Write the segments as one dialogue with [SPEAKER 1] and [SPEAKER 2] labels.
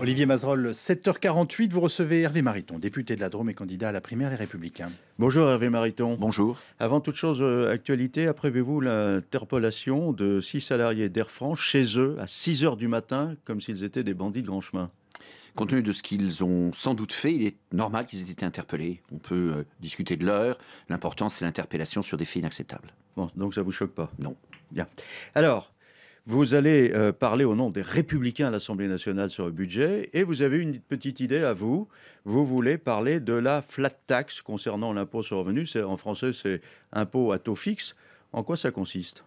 [SPEAKER 1] Olivier Mazerolle, 7h48, vous recevez Hervé Mariton, député de la Drôme et candidat à la primaire Les Républicains. Bonjour Hervé Mariton. Bonjour. Avant toute chose, euh, actualité, apprévez vous l'interpellation de six salariés d'Air France chez eux à 6h du matin, comme s'ils étaient des bandits de grand chemin Compte tenu de ce qu'ils ont sans doute fait, il est normal qu'ils aient
[SPEAKER 2] été interpellés. On peut euh, discuter de l'heure. L'important, c'est l'interpellation sur des faits inacceptables. Bon,
[SPEAKER 1] donc ça vous choque pas Non. Bien. Alors, vous allez euh, parler au nom des républicains à l'Assemblée nationale sur le budget et vous avez une petite idée à vous. Vous voulez parler de la flat tax concernant l'impôt sur le revenu. En français, c'est impôt à taux fixe. En quoi ça consiste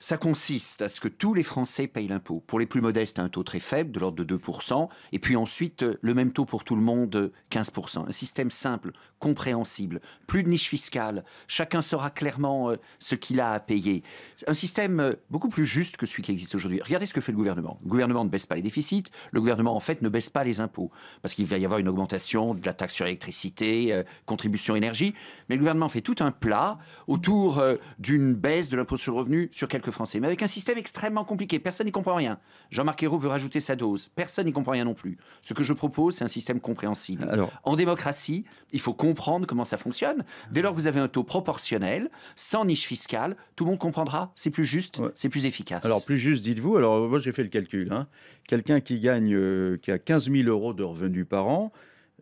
[SPEAKER 1] ça consiste à ce que tous les Français payent l'impôt. Pour les plus modestes, un taux
[SPEAKER 2] très faible, de l'ordre de 2%, et puis ensuite euh, le même taux pour tout le monde, 15%. Euh, un système simple, compréhensible, plus de niche fiscale, chacun saura clairement euh, ce qu'il a à payer. Un système beaucoup plus juste que celui qui existe aujourd'hui. Regardez ce que fait le gouvernement. Le gouvernement ne baisse pas les déficits, le gouvernement en fait ne baisse pas les impôts, parce qu'il va y avoir une augmentation de la taxe sur l'électricité, contribution énergie, mais le gouvernement fait tout un plat autour d'une baisse de l'impôt sur le revenu sur quelques français, mais avec un système extrêmement compliqué. Personne n'y comprend rien. Jean-Marc Ayrault veut rajouter sa dose. Personne n'y comprend rien non plus. Ce que je propose, c'est un système compréhensible. Alors... En démocratie, il faut comprendre comment ça fonctionne. Dès lors que vous avez un taux proportionnel, sans niche fiscale, tout le monde comprendra. C'est plus juste, c'est plus efficace. Alors,
[SPEAKER 1] plus juste, dites-vous. Alors, euh, moi, j'ai fait le calcul. Hein. Quelqu'un qui gagne, euh, qui a 15 000 euros de revenus par an,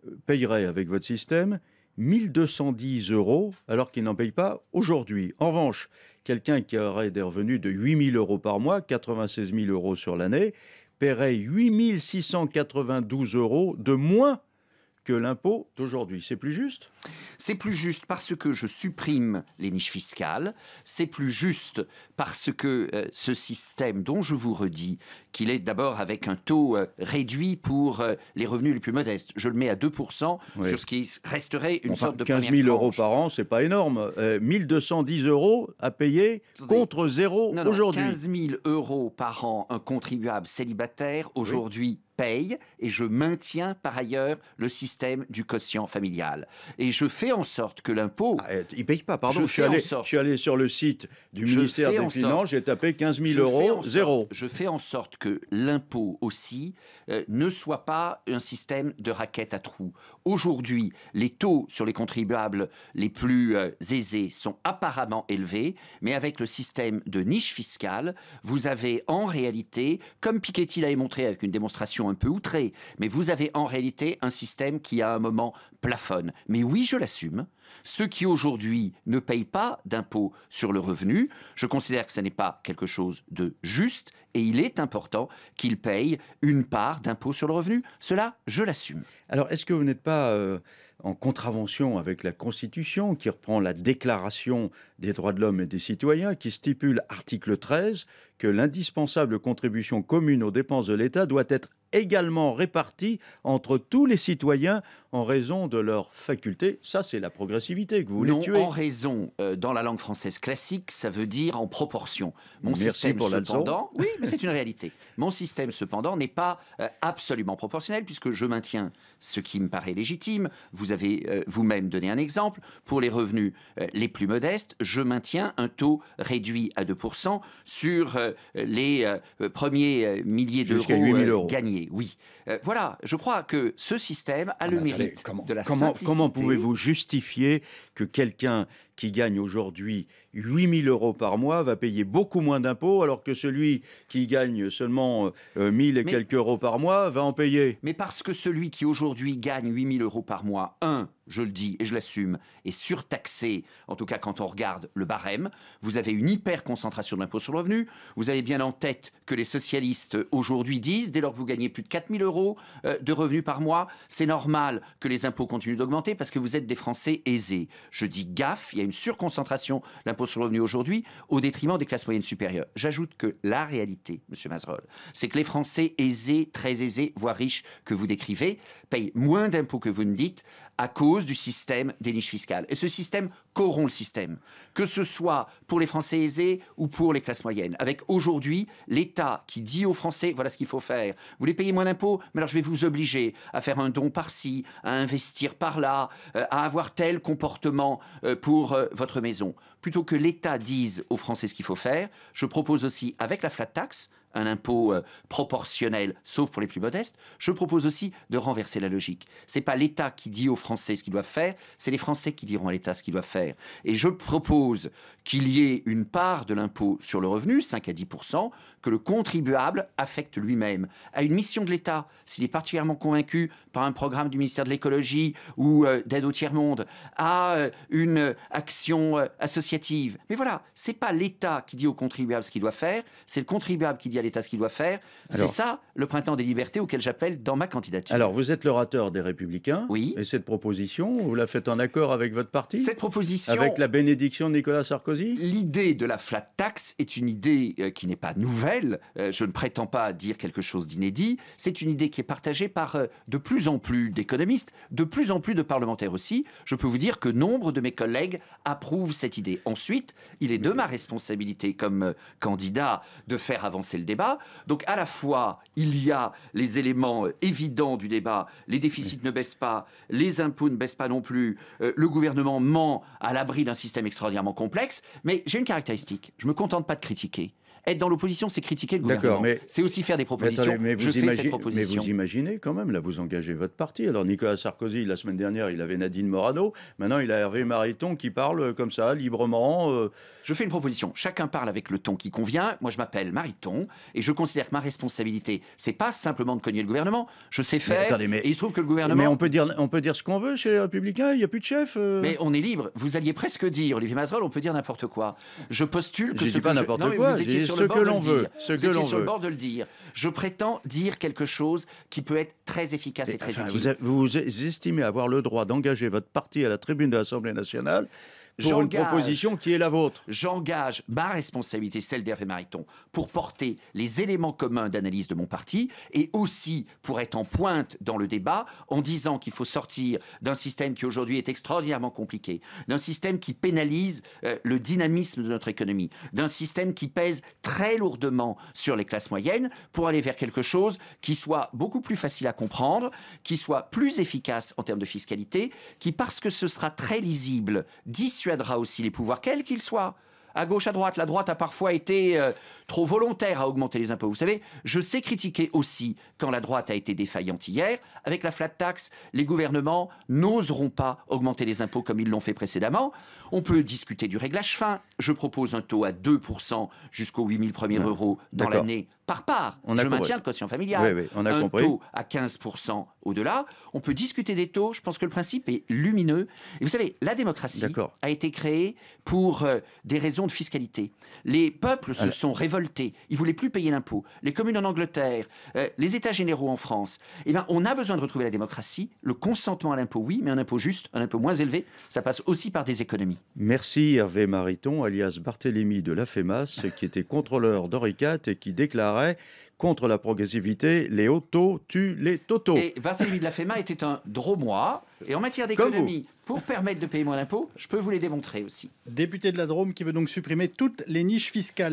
[SPEAKER 1] euh, payerait avec votre système 1210 euros alors qu'il n'en paye pas aujourd'hui. En revanche, quelqu'un qui aurait des revenus de 8000 euros par mois, 96 000 euros sur l'année, paierait 8692 euros de moins que l'impôt d'aujourd'hui. C'est plus juste C'est plus juste parce que je supprime les niches fiscales, c'est plus
[SPEAKER 2] juste parce que euh, ce système dont je vous redis qu'il est d'abord avec un taux euh, réduit pour euh, les revenus les plus modestes, je le mets à 2% sur ce qui resterait une sorte de 15 000
[SPEAKER 1] euros par an, c'est pas énorme. 1210 euros à payer contre zéro aujourd'hui. 15 000 euros par an, un contribuable célibataire
[SPEAKER 2] aujourd'hui paye et je maintiens par ailleurs le système du quotient familial. Et je fais en sorte que l'impôt... Ah, il ne paye pas, pardon. Je, suis allé,
[SPEAKER 1] sur le site
[SPEAKER 2] du ministère des Finances, j'ai tapé 15 000 euros, zéro. je fais en sorte que l'impôt aussi euh, ne soit pas un système de raquette à trous aujourd'hui, les taux sur les contribuables les plus euh, aisés sont apparemment élevés, mais avec le système de niche fiscale, vous avez en réalité, comme Piketty l'avait montré avec une démonstration un peu outrée, mais vous avez en réalité un système qui à un moment plafonne. Mais oui, je l'assume, ceux qui aujourd'hui ne payent pas d'impôt sur le revenu, je considère que ce n'est pas quelque chose de juste et il est important qu'ils payent
[SPEAKER 1] une part d'impôt sur le revenu. Cela, je l'assume. Alors, est-ce que vous n'êtes pas euh, en contravention avec la Constitution qui reprend la Déclaration des droits de l'homme et des citoyens qui stipule, article 13, que l'indispensable contribution commune aux dépenses de l'État doit être également répartis entre tous les citoyens en raison de leurs facultés. Ça, c'est la progressivité que vous voulez non, En raison, euh, dans la langue française classique, ça veut
[SPEAKER 2] dire en proportion. Mon système, pour cependant, oui, mais c'est une réalité. Mon système, cependant, n'est pas euh, absolument proportionnel puisque je maintiens ce qui me paraît légitime. Vous avez euh, vous-même donné un exemple pour les revenus les plus modestes. Je maintiens un taux réduit à 2% sur les premiers milliers d'euros gagnés oui. Euh, voilà, je crois que ce système a ah, le mérite de la comment, simplicité. Comment pouvez-vous
[SPEAKER 1] justifier que quelqu'un qui gagne aujourd'hui 8 000 euros par mois va payer beaucoup moins d'impôts, alors que celui qui gagne seulement 1 euh, 000 euh, et quelques euros par mois va en payer. Mais parce que celui qui aujourd'hui gagne 8 000 euros par mois, un,
[SPEAKER 2] je le dis et je l'assume, est surtaxé, en tout cas quand on regarde le barème, vous avez une hyper concentration d'impôts sur le revenu, vous avez bien en tête que les socialistes aujourd'hui disent, dès lors que vous gagnez plus de 4 000 euros euh, de revenus par mois, c'est normal que les impôts continuent d'augmenter parce que vous êtes des Français aisés. Je dis gaffe, il y a une surconcentration de l'impôt sur le revenu aujourd'hui au détriment des classes moyennes supérieures. J'ajoute que la réalité, Monsieur Mazerolle, c'est que les Français aisés, très aisés, voire riches que vous décrivez, payent moins d'impôts que vous ne dites à cause du système des niches fiscales. Et ce système corrompt le système, que ce soit pour les Français aisés ou pour les classes moyennes. Avec aujourd'hui l'État qui dit aux Français, voilà ce qu'il faut faire, vous voulez payer moins d'impôts, mais alors je vais vous obliger à faire un don par-ci, à investir par-là, euh, à avoir tel comportement euh, pour euh, votre maison. Plutôt que l'État dise aux Français ce qu'il faut faire, je propose aussi avec la flat tax un impôt euh, proportionnel, sauf pour les plus modestes, je propose aussi de renverser la logique. C'est pas l'État qui dit aux Français ce qu'ils doivent faire, c'est les Français qui diront à l'État ce qu'ils doivent faire. Et je propose qu'il y ait une part de l'impôt sur le revenu, 5 à 10 que le contribuable affecte lui-même à une mission de l'État. S'il est particulièrement convaincu par un programme du ministère de l'écologie ou euh, d'aide au tiers-monde, à euh, une action euh, associative. Mais voilà, c'est pas l'État qui dit au contribuable ce qu'il doit faire, c'est le contribuable qui dit à l'État ce qu'il doit faire. C'est ça le printemps des libertés auquel j'appelle dans ma candidature.
[SPEAKER 1] Alors, vous êtes l'orateur des Républicains. Oui. Et cette proposition, vous la faites en accord avec votre parti Cette proposition. Avec la bénédiction de Nicolas Sarkozy L'idée de la
[SPEAKER 2] flat tax est une idée euh, qui n'est pas nouvelle. Euh, je ne prétends pas dire quelque chose d'inédit. C'est une idée qui est partagée par euh, de plus en plus d'économistes, de plus en plus de parlementaires aussi. Je peux vous dire que nombre de mes collègues approuvent cette idée. Ensuite, il est de ma responsabilité comme candidat de faire avancer le débat. Donc à la fois, il y a les éléments évidents du débat, les déficits ne baissent pas, les impôts ne baissent pas non plus, le gouvernement ment à l'abri d'un système extraordinairement complexe, mais j'ai une caractéristique, je me contente pas de critiquer. Être dans l'opposition, c'est critiquer le gouvernement. Mais... C'est aussi faire des propositions. Mais vous je Mais vous
[SPEAKER 1] imaginez quand même, là, vous engagez votre parti. Alors, Nicolas Sarkozy, la semaine dernière, il avait Nadine Morano. Maintenant, il a Hervé Mariton qui parle euh, comme ça, librement. Euh. Je fais une proposition.
[SPEAKER 2] Chacun parle avec le ton qui convient. Moi, je m'appelle Mariton et je considère que ma responsabilité, c'est pas simplement de cogner le gouvernement. Je sais faire. Attendez, et il se trouve que le gouvernement. Mais on
[SPEAKER 1] peut dire, on peut dire ce qu'on veut chez les Républicains. Il n'y a plus de chef. Euh. Mais
[SPEAKER 2] on est libre. Vous alliez presque dire, Olivier Mazerolle, on peut dire n'importe quoi. Je postule que je ce pas n'importe quoi ce que l'on veut. Ce que sur le bord de le dire. Je prétends dire quelque chose qui peut être très efficace et, très utile.
[SPEAKER 1] Vous, vous estimez avoir le droit d'engager votre parti à la tribune de l'Assemblée nationale pour une proposition qui est la vôtre. J'engage ma
[SPEAKER 2] responsabilité, celle d'Hervé Mariton, pour porter les éléments communs d'analyse de mon parti et aussi pour être en pointe dans le débat en disant qu'il faut sortir d'un système qui aujourd'hui est extraordinairement compliqué, d'un système qui pénalise euh, le dynamisme de notre économie, d'un système qui pèse très lourdement sur les classes moyennes pour aller vers quelque chose qui soit beaucoup plus facile à comprendre, qui soit plus efficace en termes de fiscalité, qui, parce que ce sera très lisible, dissuade Suadera aussi les pouvoirs, quels qu'ils soient, à gauche, à droite. La droite a parfois été euh, trop volontaire à augmenter les impôts. Vous savez, je sais critiquer aussi quand la droite a été défaillante hier. Avec la flat tax, les gouvernements n'oseront pas augmenter les impôts comme ils l'ont fait précédemment. On peut discuter du réglage fin. Je propose un taux à 2% jusqu'aux 8000 premiers ah, euros dans l'année par part. On a je maintien de le quotient familial. Oui, oui, on a un compris. taux à 15% au-delà. On peut discuter des taux. Je pense que le principe est lumineux. Et vous savez, la démocratie a été créée pour euh, des raisons de fiscalité. Les peuples se sont révoltés. Ils voulaient plus payer l'impôt. Les communes en Angleterre, euh, les États généraux en France. Eh bien, on a besoin de retrouver la démocratie. Le consentement à l'impôt, oui, mais un impôt juste, un
[SPEAKER 1] impôt moins élevé, ça passe aussi par des économies. Merci Hervé Mariton, alias Barthélémy de la FEMAS, qui était contrôleur d'Oricat et qui déclare contre la progressivité, les autos tuent les totaux. Et Vassili de la FEMA était un dromois. Et en matière d'économie, pour permettre de payer moins d'impôts, je peux vous les démontrer aussi. Député de la Drôme qui veut donc supprimer toutes les niches fiscales.